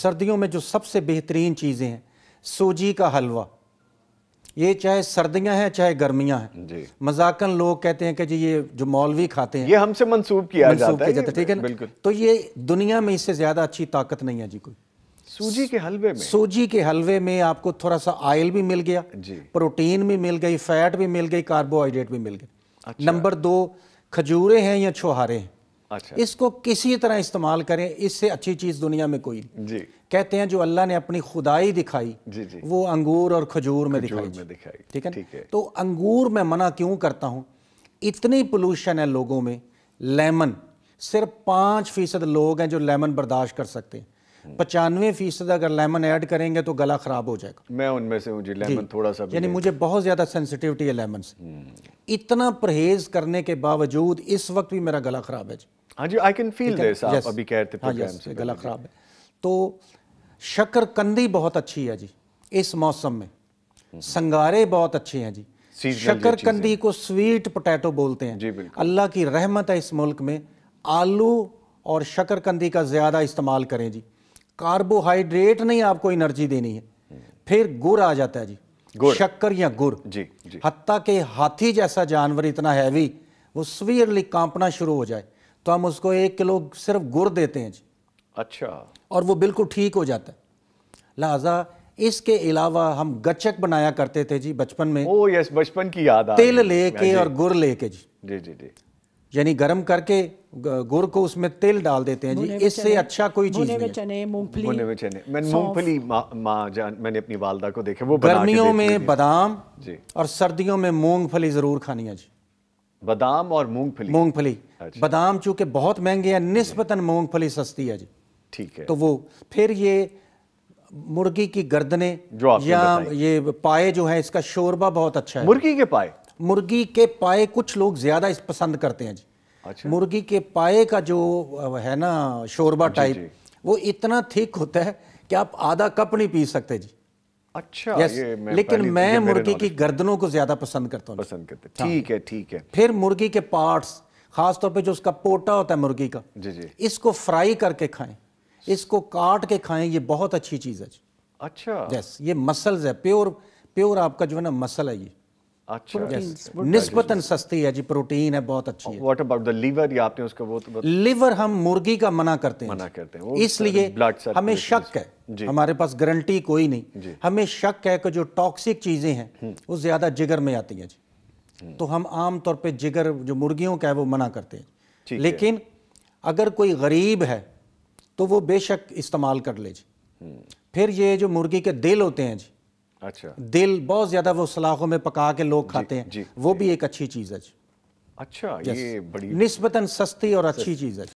सर्दियों में जो सबसे बेहतरीन चीज़ें हैं सूजी का हलवा ये चाहे सर्दियां हैं चाहे गर्मियां हैं मजाकन लोग कहते हैं कि जी ये जो मौलवी खाते हैं ये हमसे मंसूब किया मंसूब जाता, जाता है ठीक है ना तो ये दुनिया में इससे ज़्यादा अच्छी ताकत नहीं है जी कोई सूजी के हलवे में सूजी के हलवे में आपको थोड़ा सा ऑयल भी मिल गया प्रोटीन भी मिल गई फैट भी मिल गई कार्बोहाइड्रेट भी मिल गए अच्छा। नंबर दो खजूरें हैं या छुहारे हैं अच्छा इसको किसी तरह इस्तेमाल करें इससे अच्छी चीज़ दुनिया में कोई जी कहते हैं जो अल्लाह ने अपनी खुदाई दिखाई जी जी वो अंगूर और खजूर में दिखाई में दिखाई ठीक है तो अंगूर में मना क्यों करता हूँ इतनी पोल्यूशन है लोगों में लेमन सिर्फ पांच फीसद लोग हैं जो लेमन बर्दाश्त कर सकते हैं हम्म। पचानवे फीसद अगर लेमन ऐड करेंगे तो गला ख़राब हो जाएगा मैं उनमें से हूँ जी लेमन थोड़ा सा यानी मुझे बहुत ज़्यादा सेंसिटिविटी है लेमन से हम्म। इतना परहेज़ करने के बावजूद इस वक्त भी मेरा गला ख़राब है जी हाँ जी आई कैन फील दिस आप अभी कह रहे थे हाँ yes, गला खराब है तो शक्करकंदी बहुत अच्छी है जी इस मौसम में हम्म। संगारे बहुत अच्छे हैं जी शक्करकंदी को स्वीट पोटैटो बोलते हैं जी अल्लाह की रहमत है इस मुल्क में आलू और शक्करकंदी का ज़्यादा इस्तेमाल करें जी कार्बोहाइड्रेट नहीं आपको एनर्जी देनी है हम्म। फिर गुड़ आ जाता है जी शक्कर या गुड़ जी, जी। हत्ता के हाथी जैसा जानवर इतना हैवी वो स्वीरली कांपना शुरू हो जाए तो हम उसको एक किलो सिर्फ गुड़ देते हैं जी अच्छा और वो बिल्कुल ठीक हो जाता है लिहाजा इसके अलावा हम गचक बनाया करते थे जी बचपन में ओ यस बचपन की याद आ लेके हाँ और गुड़ लेके जी जी जी जी यानी गरम करके गुड़ को उसमें तेल डाल देते हैं जी इससे अच्छा कोई चीज नहीं चने मूंगफली चने मूंगफली माँ मा जान मैंने अपनी वालदा को देखे वो गर्मियों में बादाम जी और सर्दियों में मूंगफली जरूर खानी है जी बादाम और मूंगफली मूंगफली अच्छा। बादाम चूंकि बहुत महंगे हैं निस्बतन मूंगफली सस्ती है जी ठीक है तो वो फिर ये मुर्गी की गर्दने या ये पाए जो है इसका शोरबा बहुत अच्छा है मुर्गी के पाए मुर्गी के पाए कुछ लोग ज्यादा इस पसंद करते हैं जी अच्छा मुर्गी के पाए का जो है ना शोरबा टाइप वो इतना थिक होता है कि आप आधा कप नहीं पी सकते जी अच्छा yes, ये मैं लेकिन मैं मुर्गी की गर्दनों को ज्यादा पसंद करता हूँ पसंद करते हाँ। ठीक है ठीक है फिर मुर्गी के पार्ट्स खासतौर पे जो उसका पोटा होता है मुर्गी का जी जी इसको फ्राई करके खाएं इसको काट के खाएं ये बहुत अच्छी चीज़ है अच्छा यस ये मसल्स है प्योर प्योर आपका जो है ना मसल है ये अच्छा निस्बतन सस्ती है जी प्रोटीन है बहुत अच्छी व्हाट अबाउट द लीवर या आपने उसका वो तो लीवर हम मुर्गी का मना करते हैं मना करते हैं इसलिए हमें शक है हमारे पास गारंटी कोई नहीं हमें शक है कि जो टॉक्सिक चीजें हैं वो ज्यादा जिगर में आती है जी तो हम आमतौर पर जिगर जो मुर्गियों का है वो मना करते हैं लेकिन अगर कोई गरीब है तो वो बेशक इस्तेमाल कर ले जी फिर ये जो मुर्गी के दिल होते हैं जी अच्छा दिल बहुत ज़्यादा वो सलाखों में पका के लोग खाते हैं वो भी एक अच्छी चीज़ है अच्छा ये बड़ी निस्बतन सस्ती और अच्छी चीज़ है